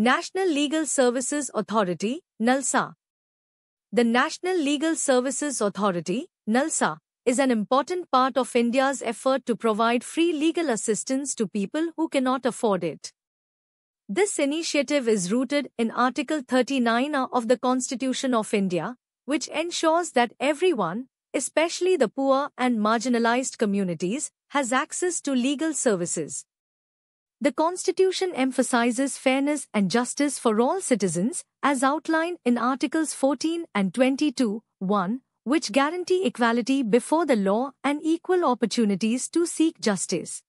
National Legal Services Authority, NALSA. The National Legal Services Authority, NALSA, is an important part of India's effort to provide free legal assistance to people who cannot afford it. This initiative is rooted in Article 39 of the Constitution of India, which ensures that everyone, especially the poor and marginalized communities, has access to legal services. The Constitution emphasizes fairness and justice for all citizens, as outlined in Articles 14 and 22, 1, which guarantee equality before the law and equal opportunities to seek justice.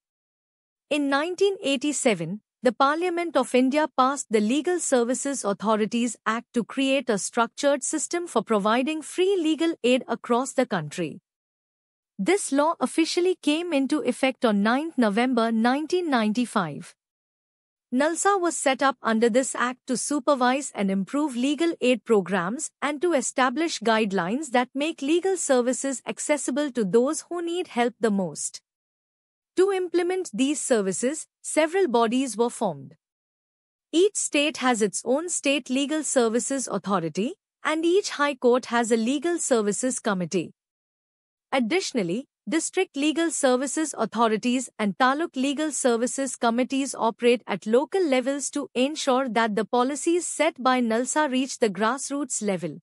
In 1987, the Parliament of India passed the Legal Services Authorities Act to create a structured system for providing free legal aid across the country. This law officially came into effect on 9 November 1995. NALSA was set up under this act to supervise and improve legal aid programs and to establish guidelines that make legal services accessible to those who need help the most. To implement these services, several bodies were formed. Each state has its own state legal services authority, and each high court has a legal services committee. Additionally, district legal services authorities and taluk legal services committees operate at local levels to ensure that the policies set by NALSA reach the grassroots level.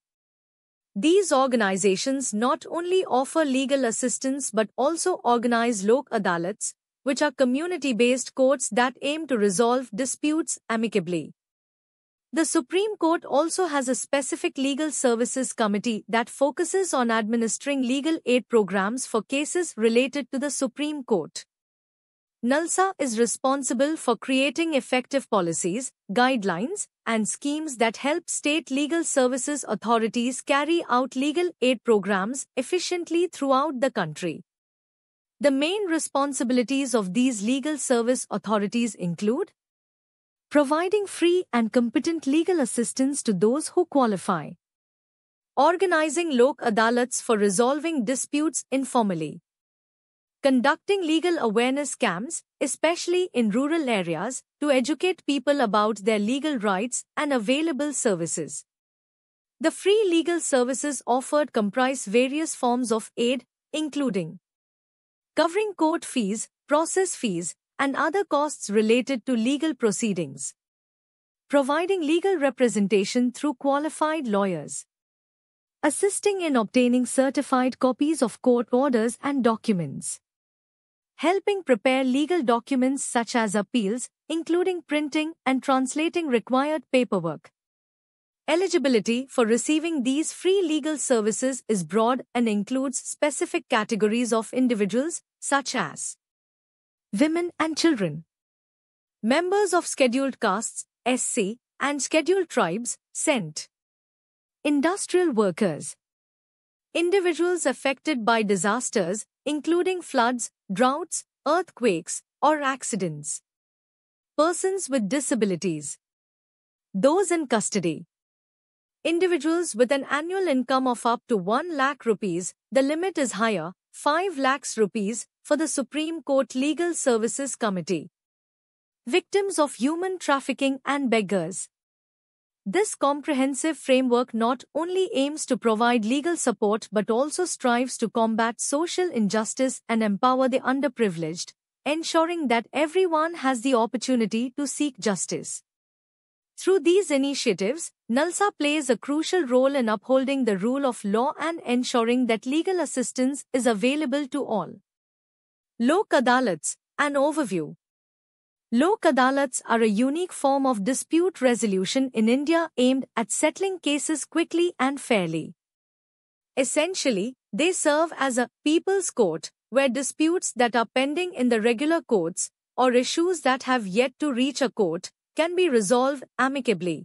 These organizations not only offer legal assistance but also organize lok adalats, which are community-based courts that aim to resolve disputes amicably. The Supreme Court also has a specific legal services committee that focuses on administering legal aid programs for cases related to the Supreme Court. NALSA is responsible for creating effective policies, guidelines, and schemes that help state legal services authorities carry out legal aid programs efficiently throughout the country. The main responsibilities of these legal service authorities include providing free and competent legal assistance to those who qualify. Organizing Lok Adalats for resolving disputes informally. Conducting legal awareness camps, especially in rural areas, to educate people about their legal rights and available services. The free legal services offered comprise various forms of aid, including covering court fees, process fees, and other costs related to legal proceedings. Providing legal representation through qualified lawyers. Assisting in obtaining certified copies of court orders and documents. Helping prepare legal documents such as appeals, including printing and translating required paperwork. Eligibility for receiving these free legal services is broad and includes specific categories of individuals, such as women and children. Members of scheduled castes, SC, and scheduled tribes, sent. Industrial workers. Individuals affected by disasters, including floods, droughts, earthquakes, or accidents. Persons with disabilities. Those in custody. Individuals with an annual income of up to 1 lakh rupees, the limit is higher, 5 lakhs rupees for the Supreme Court Legal Services Committee. Victims of Human Trafficking and Beggars This comprehensive framework not only aims to provide legal support but also strives to combat social injustice and empower the underprivileged, ensuring that everyone has the opportunity to seek justice. Through these initiatives, NALSA plays a crucial role in upholding the rule of law and ensuring that legal assistance is available to all. Lok Adalats, an overview. Lok Adalats are a unique form of dispute resolution in India aimed at settling cases quickly and fairly. Essentially, they serve as a people's court where disputes that are pending in the regular courts or issues that have yet to reach a court can be resolved amicably.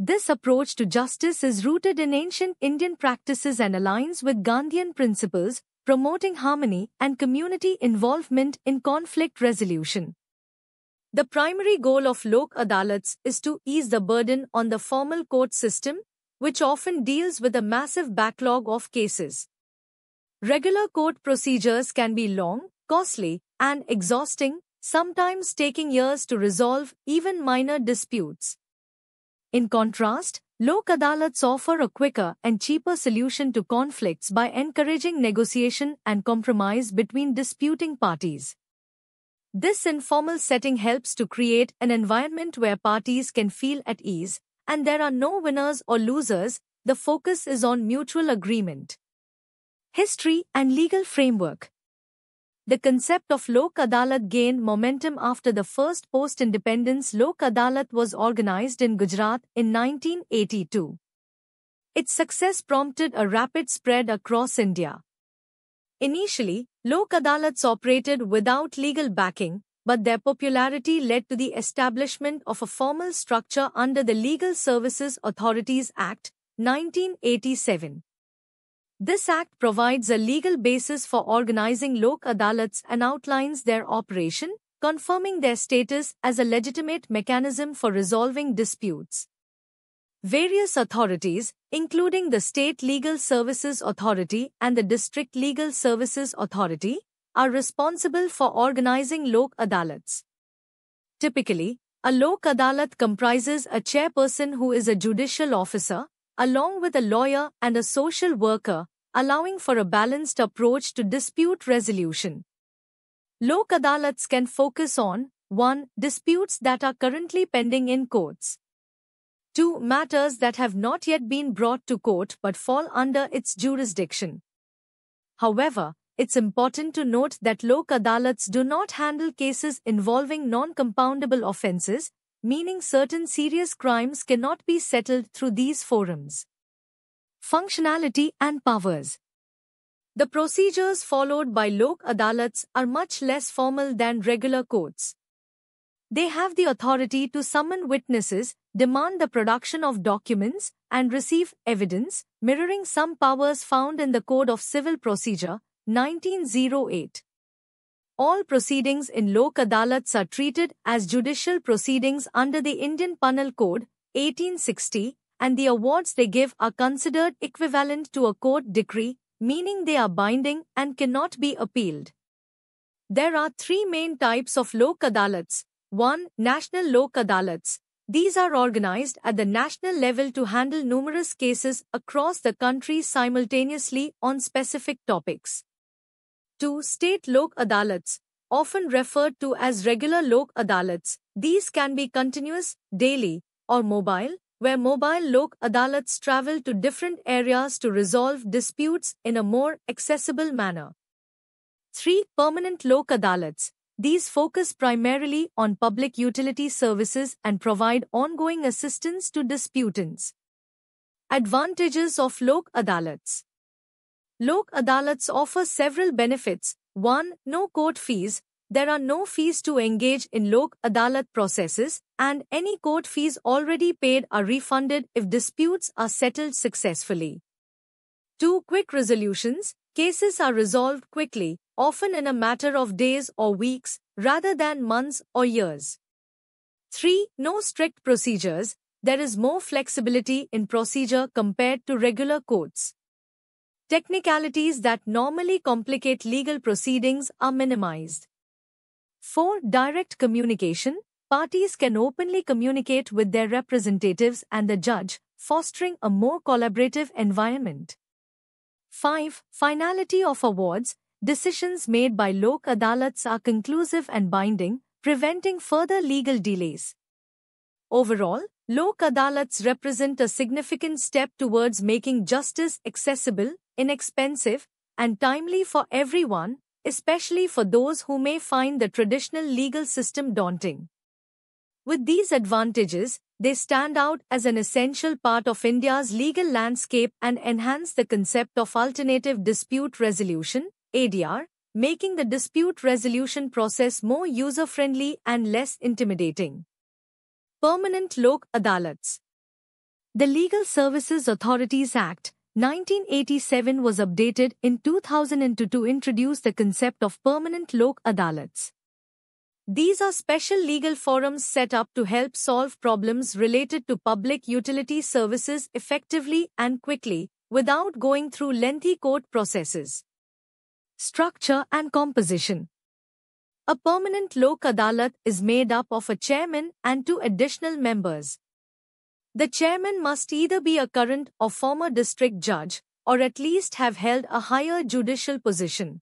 This approach to justice is rooted in ancient Indian practices and aligns with Gandhian principles, promoting harmony and community involvement in conflict resolution. The primary goal of Lok Adalats is to ease the burden on the formal court system, which often deals with a massive backlog of cases. Regular court procedures can be long, costly, and exhausting, sometimes taking years to resolve even minor disputes. In contrast, Lok Adalats offer a quicker and cheaper solution to conflicts by encouraging negotiation and compromise between disputing parties. This informal setting helps to create an environment where parties can feel at ease and there are no winners or losers, the focus is on mutual agreement. History and legal framework the concept of Lok Adalat gained momentum after the first post-independence Lok Adalat was organized in Gujarat in 1982. Its success prompted a rapid spread across India. Initially, Lok Adalats operated without legal backing, but their popularity led to the establishment of a formal structure under the Legal Services Authorities Act, 1987. This act provides a legal basis for organizing Lok Adalats and outlines their operation, confirming their status as a legitimate mechanism for resolving disputes. Various authorities, including the State Legal Services Authority and the District Legal Services Authority, are responsible for organizing Lok Adalats. Typically, a Lok Adalat comprises a chairperson who is a judicial officer, along with a lawyer and a social worker, allowing for a balanced approach to dispute resolution. Lok adalats can focus on 1. Disputes that are currently pending in courts. 2. Matters that have not yet been brought to court but fall under its jurisdiction. However, it's important to note that Lok Adalats do not handle cases involving non-compoundable offences, meaning certain serious crimes cannot be settled through these forums functionality and powers. The procedures followed by Lok Adalats are much less formal than regular courts. They have the authority to summon witnesses, demand the production of documents, and receive evidence, mirroring some powers found in the Code of Civil Procedure, 1908. All proceedings in Lok Adalats are treated as judicial proceedings under the Indian Penal Code, 1860, and the awards they give are considered equivalent to a court decree, meaning they are binding and cannot be appealed. There are three main types of Lok Adalats. 1. National Lok Adalats. These are organized at the national level to handle numerous cases across the country simultaneously on specific topics. 2. State Lok Adalats. Often referred to as regular Lok Adalats, these can be continuous, daily, or mobile, where mobile lok adalats travel to different areas to resolve disputes in a more accessible manner. 3. Permanent lok adalats. These focus primarily on public utility services and provide ongoing assistance to disputants. Advantages of lok adalats. Lok adalats offer several benefits. 1. No court fees. There are no fees to engage in Lok Adalat processes and any court fees already paid are refunded if disputes are settled successfully. 2. Quick resolutions. Cases are resolved quickly, often in a matter of days or weeks, rather than months or years. 3. No strict procedures. There is more flexibility in procedure compared to regular courts. Technicalities that normally complicate legal proceedings are minimized. 4. Direct communication. Parties can openly communicate with their representatives and the judge, fostering a more collaborative environment. 5. Finality of awards. Decisions made by Lok Adalats are conclusive and binding, preventing further legal delays. Overall, Lok Adalats represent a significant step towards making justice accessible, inexpensive, and timely for everyone, especially for those who may find the traditional legal system daunting. With these advantages, they stand out as an essential part of India's legal landscape and enhance the concept of alternative dispute resolution, ADR, making the dispute resolution process more user-friendly and less intimidating. Permanent Lok Adalats The Legal Services Authorities Act, 1987 was updated in 2002 to introduce the concept of permanent Lok Adalats. These are special legal forums set up to help solve problems related to public utility services effectively and quickly, without going through lengthy court processes. Structure and composition A permanent Lok Adalat is made up of a chairman and two additional members, the chairman must either be a current or former district judge, or at least have held a higher judicial position.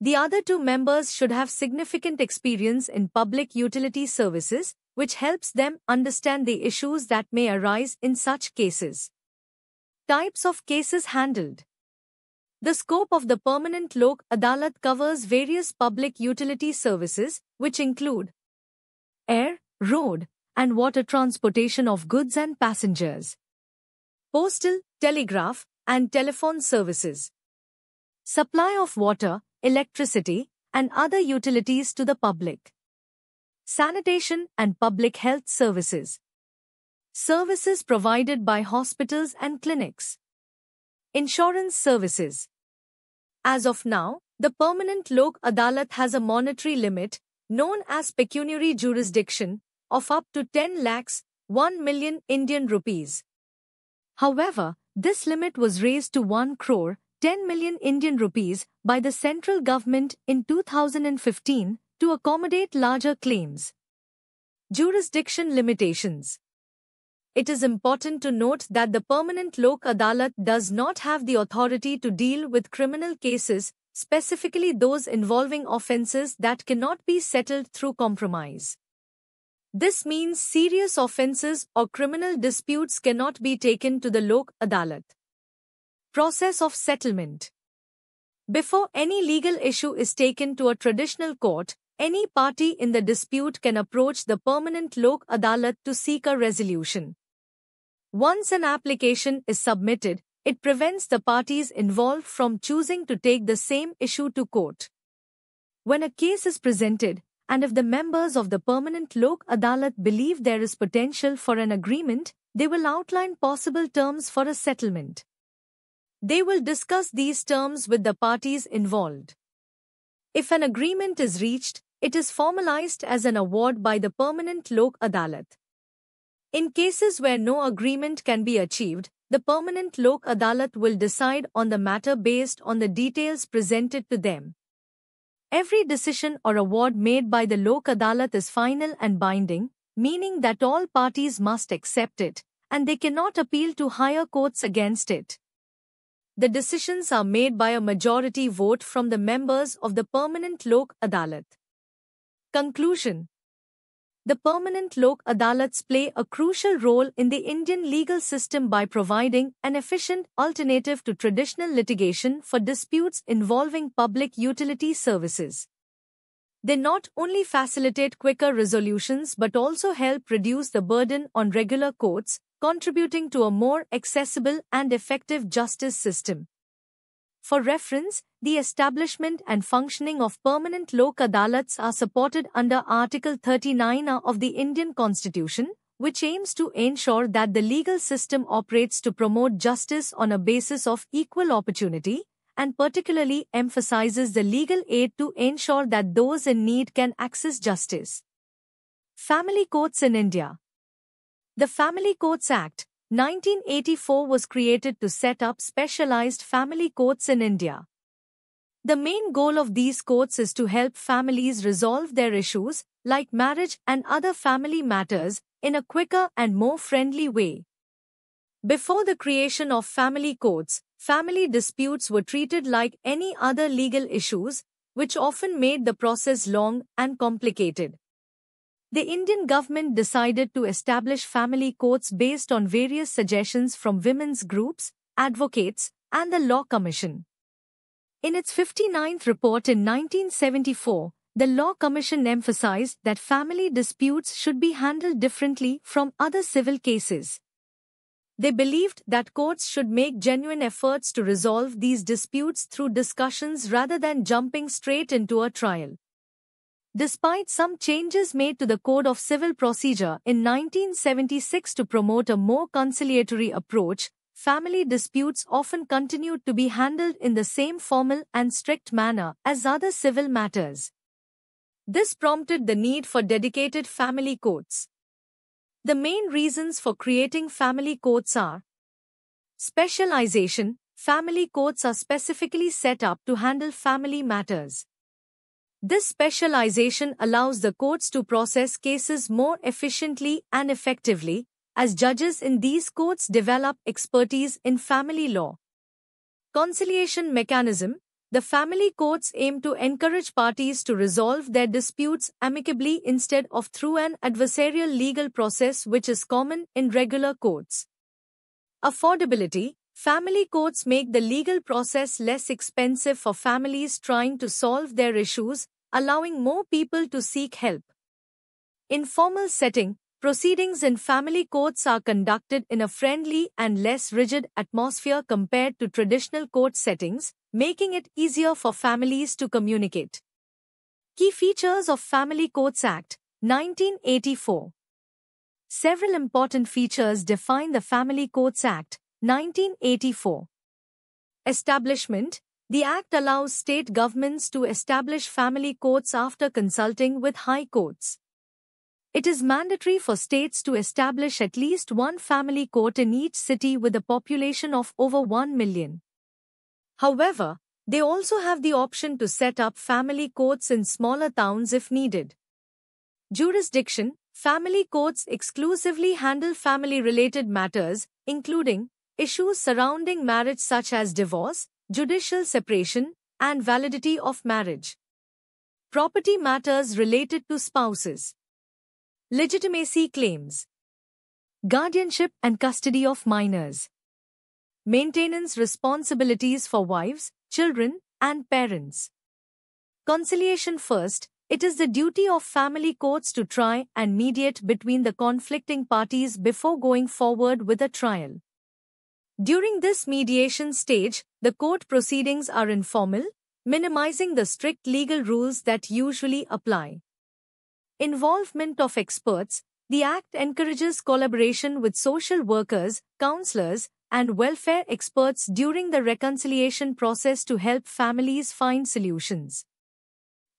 The other two members should have significant experience in public utility services, which helps them understand the issues that may arise in such cases. Types of cases handled. The scope of the permanent Lok Adalat covers various public utility services, which include air, road, and water transportation of goods and passengers. Postal, telegraph, and telephone services. Supply of water, electricity, and other utilities to the public. Sanitation and public health services. Services provided by hospitals and clinics. Insurance services. As of now, the permanent Lok Adalat has a monetary limit, known as pecuniary jurisdiction, of up to 10 lakhs, 1 million Indian rupees. However, this limit was raised to 1 crore, 10 million Indian rupees by the central government in 2015 to accommodate larger claims. Jurisdiction limitations. It is important to note that the permanent Lok Adalat does not have the authority to deal with criminal cases, specifically those involving offences that cannot be settled through compromise. This means serious offences or criminal disputes cannot be taken to the Lok Adalat. Process of settlement. Before any legal issue is taken to a traditional court, any party in the dispute can approach the permanent Lok Adalat to seek a resolution. Once an application is submitted, it prevents the parties involved from choosing to take the same issue to court. When a case is presented, and if the members of the permanent Lok Adalat believe there is potential for an agreement, they will outline possible terms for a settlement. They will discuss these terms with the parties involved. If an agreement is reached, it is formalized as an award by the permanent Lok Adalat. In cases where no agreement can be achieved, the permanent Lok Adalat will decide on the matter based on the details presented to them. Every decision or award made by the Lok Adalat is final and binding, meaning that all parties must accept it, and they cannot appeal to higher courts against it. The decisions are made by a majority vote from the members of the permanent Lok Adalat. Conclusion the permanent Lok Adalats play a crucial role in the Indian legal system by providing an efficient alternative to traditional litigation for disputes involving public utility services. They not only facilitate quicker resolutions but also help reduce the burden on regular courts, contributing to a more accessible and effective justice system. For reference, the establishment and functioning of permanent lok adalats are supported under Article 39 of the Indian Constitution, which aims to ensure that the legal system operates to promote justice on a basis of equal opportunity, and particularly emphasizes the legal aid to ensure that those in need can access justice. Family Courts in India The Family Courts Act, 1984 was created to set up specialized family courts in India. The main goal of these courts is to help families resolve their issues, like marriage and other family matters, in a quicker and more friendly way. Before the creation of family courts, family disputes were treated like any other legal issues, which often made the process long and complicated. The Indian government decided to establish family courts based on various suggestions from women's groups, advocates, and the Law Commission. In its 59th report in 1974, the Law Commission emphasized that family disputes should be handled differently from other civil cases. They believed that courts should make genuine efforts to resolve these disputes through discussions rather than jumping straight into a trial. Despite some changes made to the Code of Civil Procedure in 1976 to promote a more conciliatory approach, family disputes often continued to be handled in the same formal and strict manner as other civil matters. This prompted the need for dedicated family courts. The main reasons for creating family courts are Specialization Family courts are specifically set up to handle family matters. This specialization allows the courts to process cases more efficiently and effectively, as judges in these courts develop expertise in family law. Conciliation mechanism The family courts aim to encourage parties to resolve their disputes amicably instead of through an adversarial legal process, which is common in regular courts. Affordability Family courts make the legal process less expensive for families trying to solve their issues allowing more people to seek help. In formal setting, proceedings in family courts are conducted in a friendly and less rigid atmosphere compared to traditional court settings, making it easier for families to communicate. Key features of Family Courts Act 1984 Several important features define the Family Courts Act 1984. Establishment, the Act allows state governments to establish family courts after consulting with high courts. It is mandatory for states to establish at least one family court in each city with a population of over 1 million. However, they also have the option to set up family courts in smaller towns if needed. Jurisdiction Family courts exclusively handle family related matters, including issues surrounding marriage such as divorce, judicial separation, and validity of marriage. Property matters related to spouses. Legitimacy claims. Guardianship and custody of minors. Maintenance responsibilities for wives, children, and parents. Conciliation first, it is the duty of family courts to try and mediate between the conflicting parties before going forward with a trial. During this mediation stage, the court proceedings are informal, minimizing the strict legal rules that usually apply. Involvement of experts, the Act encourages collaboration with social workers, counselors, and welfare experts during the reconciliation process to help families find solutions.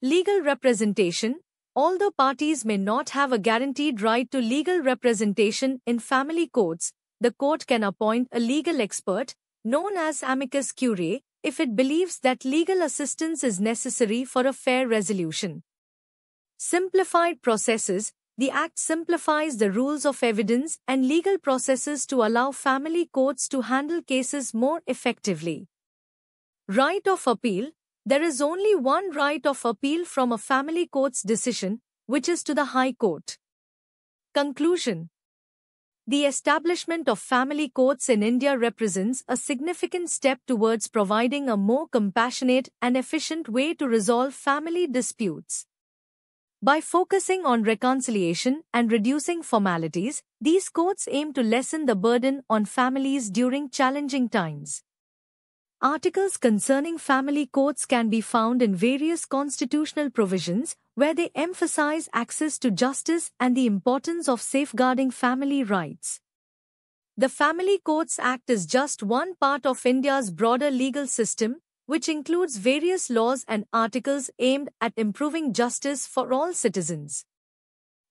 Legal representation, although parties may not have a guaranteed right to legal representation in family courts, the court can appoint a legal expert, known as amicus curiae, if it believes that legal assistance is necessary for a fair resolution. Simplified processes The Act simplifies the rules of evidence and legal processes to allow family courts to handle cases more effectively. Right of appeal There is only one right of appeal from a family court's decision, which is to the High Court. Conclusion the establishment of family courts in India represents a significant step towards providing a more compassionate and efficient way to resolve family disputes. By focusing on reconciliation and reducing formalities, these courts aim to lessen the burden on families during challenging times. Articles concerning family courts can be found in various constitutional provisions where they emphasize access to justice and the importance of safeguarding family rights. The Family Courts Act is just one part of India's broader legal system, which includes various laws and articles aimed at improving justice for all citizens.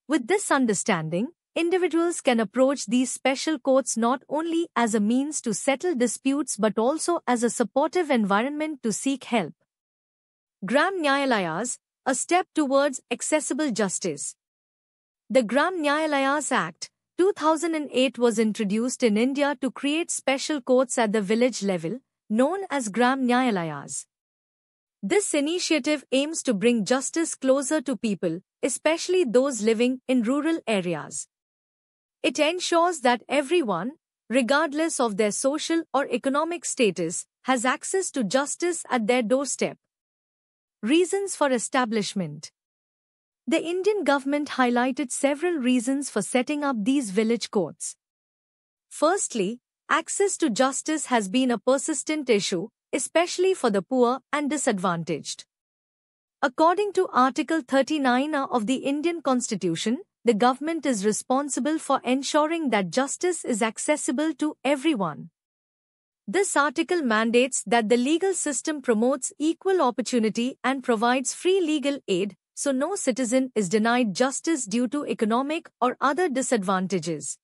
With this understanding, Individuals can approach these special courts not only as a means to settle disputes but also as a supportive environment to seek help. Gram Nyayalayas, a step towards accessible justice. The Gram Nyayalayas Act, 2008 was introduced in India to create special courts at the village level, known as Gram Nyayalayas. This initiative aims to bring justice closer to people, especially those living in rural areas. It ensures that everyone, regardless of their social or economic status, has access to justice at their doorstep. Reasons for establishment The Indian government highlighted several reasons for setting up these village courts. Firstly, access to justice has been a persistent issue, especially for the poor and disadvantaged. According to Article 39 of the Indian Constitution, the government is responsible for ensuring that justice is accessible to everyone. This article mandates that the legal system promotes equal opportunity and provides free legal aid, so no citizen is denied justice due to economic or other disadvantages.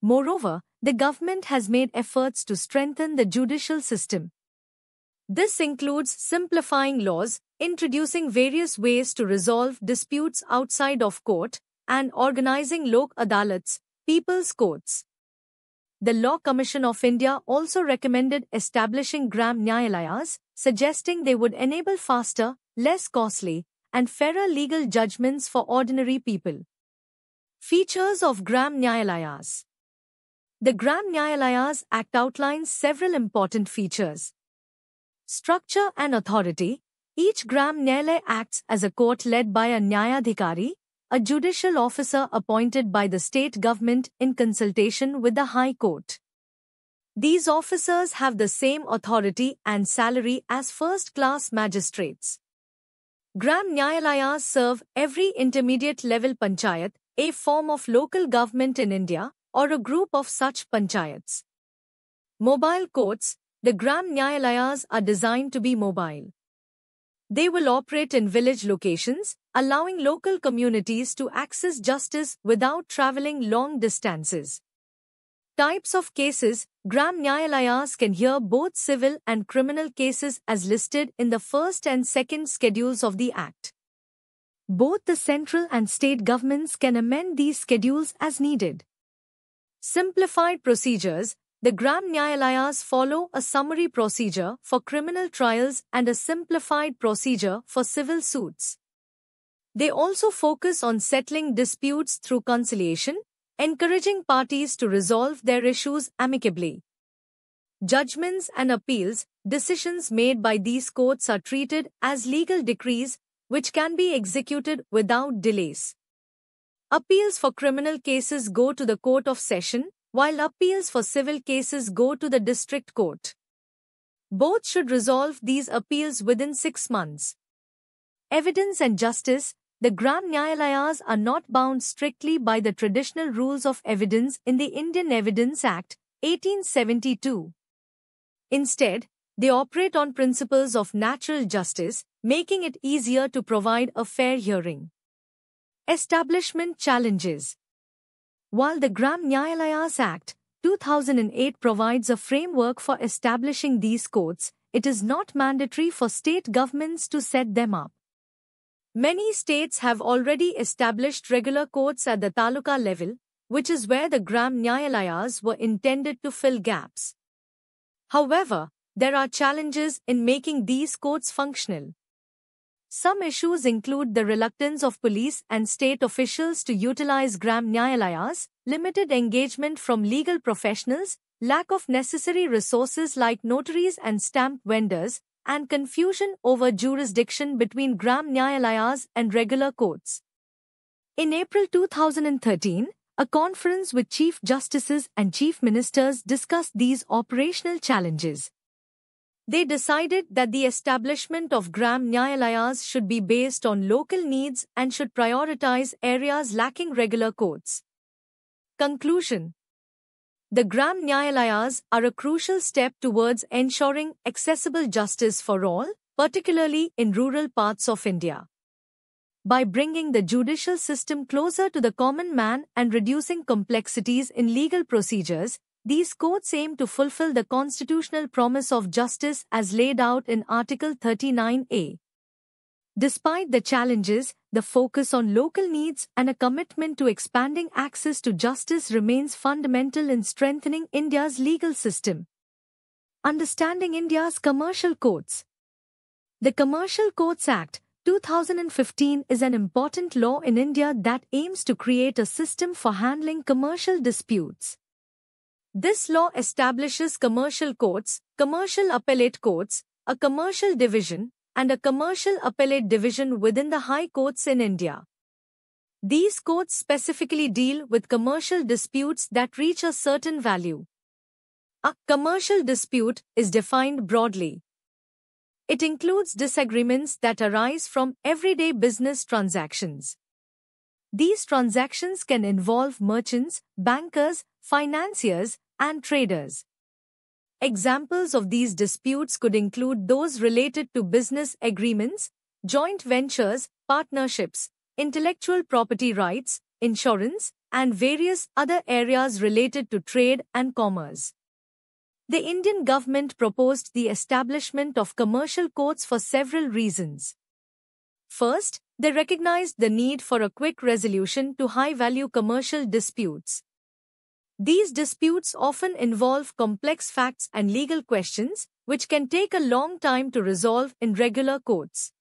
Moreover, the government has made efforts to strengthen the judicial system. This includes simplifying laws, introducing various ways to resolve disputes outside of court, and organizing Lok Adalats, People's Courts. The Law Commission of India also recommended establishing Gram Nyayalayas, suggesting they would enable faster, less costly, and fairer legal judgments for ordinary people. Features of Gram Nyayalayas The Gram Nyayalayas Act outlines several important features. Structure and authority Each Gram Nyayalaya acts as a court led by a Nyayadhikari, a judicial officer appointed by the state government in consultation with the High Court. These officers have the same authority and salary as first class magistrates. Gram Nyayalayas serve every intermediate level panchayat, a form of local government in India, or a group of such panchayats. Mobile courts The Gram Nyayalayas are designed to be mobile. They will operate in village locations, allowing local communities to access justice without traveling long distances. Types of cases Gram Nyayalayas can hear both civil and criminal cases as listed in the first and second schedules of the Act. Both the central and state governments can amend these schedules as needed. Simplified procedures the Gram Nyayalayas follow a summary procedure for criminal trials and a simplified procedure for civil suits. They also focus on settling disputes through conciliation, encouraging parties to resolve their issues amicably. Judgments and appeals, decisions made by these courts are treated as legal decrees which can be executed without delays. Appeals for criminal cases go to the Court of Session, while appeals for civil cases go to the district court. Both should resolve these appeals within six months. Evidence and justice, the Grand Nyayalayas are not bound strictly by the traditional rules of evidence in the Indian Evidence Act, 1872. Instead, they operate on principles of natural justice, making it easier to provide a fair hearing. Establishment challenges. While the Gram Nyayalayas Act 2008 provides a framework for establishing these courts, it is not mandatory for state governments to set them up. Many states have already established regular courts at the taluka level, which is where the Gram Nyayalayas were intended to fill gaps. However, there are challenges in making these courts functional. Some issues include the reluctance of police and state officials to utilize gram nyayalayas, limited engagement from legal professionals, lack of necessary resources like notaries and stamp vendors, and confusion over jurisdiction between gram nyayalayas and regular courts. In April 2013, a conference with chief justices and chief ministers discussed these operational challenges. They decided that the establishment of Gram Nyayalayas should be based on local needs and should prioritize areas lacking regular courts. Conclusion The Gram Nyayalayas are a crucial step towards ensuring accessible justice for all, particularly in rural parts of India. By bringing the judicial system closer to the common man and reducing complexities in legal procedures, these courts aim to fulfill the constitutional promise of justice as laid out in Article 39A. Despite the challenges, the focus on local needs and a commitment to expanding access to justice remains fundamental in strengthening India's legal system. Understanding India's Commercial Courts The Commercial Courts Act, 2015 is an important law in India that aims to create a system for handling commercial disputes. This law establishes commercial courts, commercial appellate courts, a commercial division, and a commercial appellate division within the high courts in India. These courts specifically deal with commercial disputes that reach a certain value. A commercial dispute is defined broadly. It includes disagreements that arise from everyday business transactions. These transactions can involve merchants, bankers, financiers, and traders. Examples of these disputes could include those related to business agreements, joint ventures, partnerships, intellectual property rights, insurance, and various other areas related to trade and commerce. The Indian government proposed the establishment of commercial courts for several reasons. First, they recognized the need for a quick resolution to high-value commercial disputes. These disputes often involve complex facts and legal questions, which can take a long time to resolve in regular courts.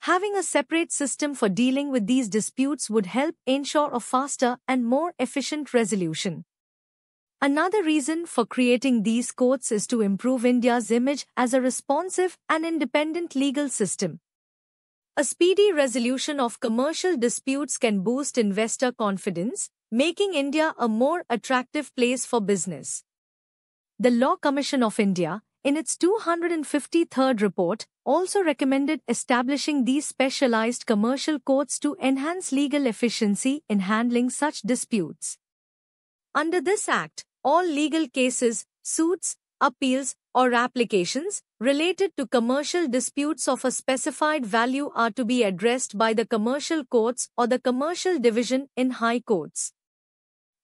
Having a separate system for dealing with these disputes would help ensure a faster and more efficient resolution. Another reason for creating these courts is to improve India's image as a responsive and independent legal system. A speedy resolution of commercial disputes can boost investor confidence, making India a more attractive place for business. The Law Commission of India, in its 253rd report, also recommended establishing these specialized commercial courts to enhance legal efficiency in handling such disputes. Under this Act, all legal cases, suits, appeals, or applications related to commercial disputes of a specified value are to be addressed by the commercial courts or the commercial division in high courts.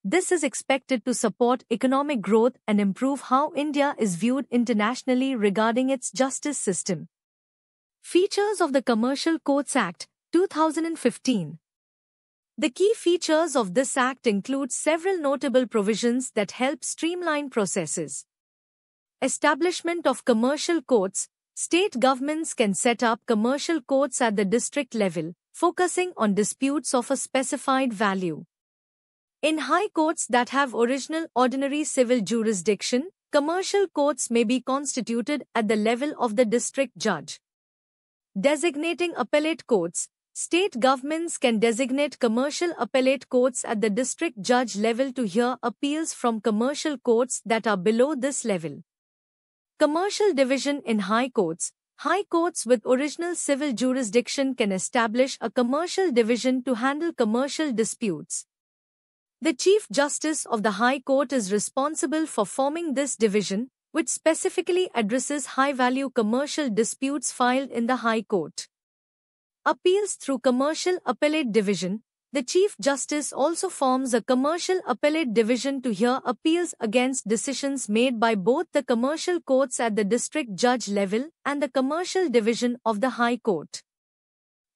This is expected to support economic growth and improve how India is viewed internationally regarding its justice system. Features of the Commercial Courts Act 2015 the key features of this act include several notable provisions that help streamline processes. Establishment of commercial courts. State governments can set up commercial courts at the district level, focusing on disputes of a specified value. In high courts that have original ordinary civil jurisdiction, commercial courts may be constituted at the level of the district judge. Designating appellate courts, state governments can designate commercial appellate courts at the district judge level to hear appeals from commercial courts that are below this level. Commercial division in high courts. High courts with original civil jurisdiction can establish a commercial division to handle commercial disputes. The Chief Justice of the High Court is responsible for forming this division, which specifically addresses high value commercial disputes filed in the High Court. Appeals through Commercial Appellate Division the Chief Justice also forms a commercial appellate division to hear appeals against decisions made by both the commercial courts at the district judge level and the commercial division of the High Court.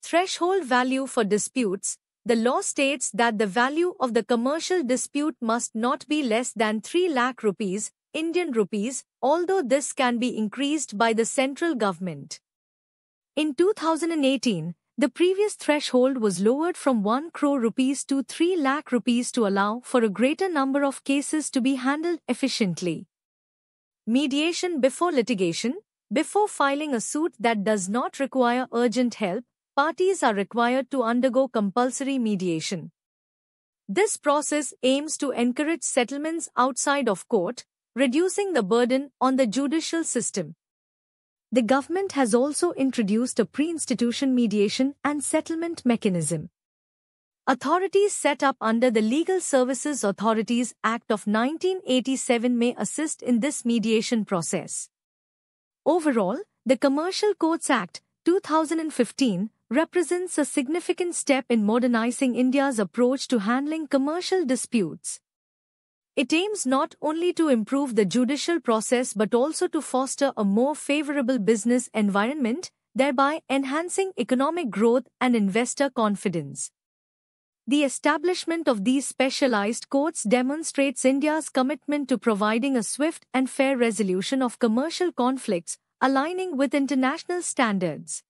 Threshold value for disputes the law states that the value of the commercial dispute must not be less than 3 lakh rupees, Indian rupees, although this can be increased by the central government. In 2018, the previous threshold was lowered from 1 crore rupees to 3 lakh rupees to allow for a greater number of cases to be handled efficiently. Mediation before litigation Before filing a suit that does not require urgent help, parties are required to undergo compulsory mediation. This process aims to encourage settlements outside of court, reducing the burden on the judicial system. The government has also introduced a pre-institution mediation and settlement mechanism. Authorities set up under the Legal Services Authorities Act of 1987 may assist in this mediation process. Overall, the Commercial Courts Act 2015 represents a significant step in modernizing India's approach to handling commercial disputes. It aims not only to improve the judicial process but also to foster a more favorable business environment, thereby enhancing economic growth and investor confidence. The establishment of these specialized courts demonstrates India's commitment to providing a swift and fair resolution of commercial conflicts, aligning with international standards.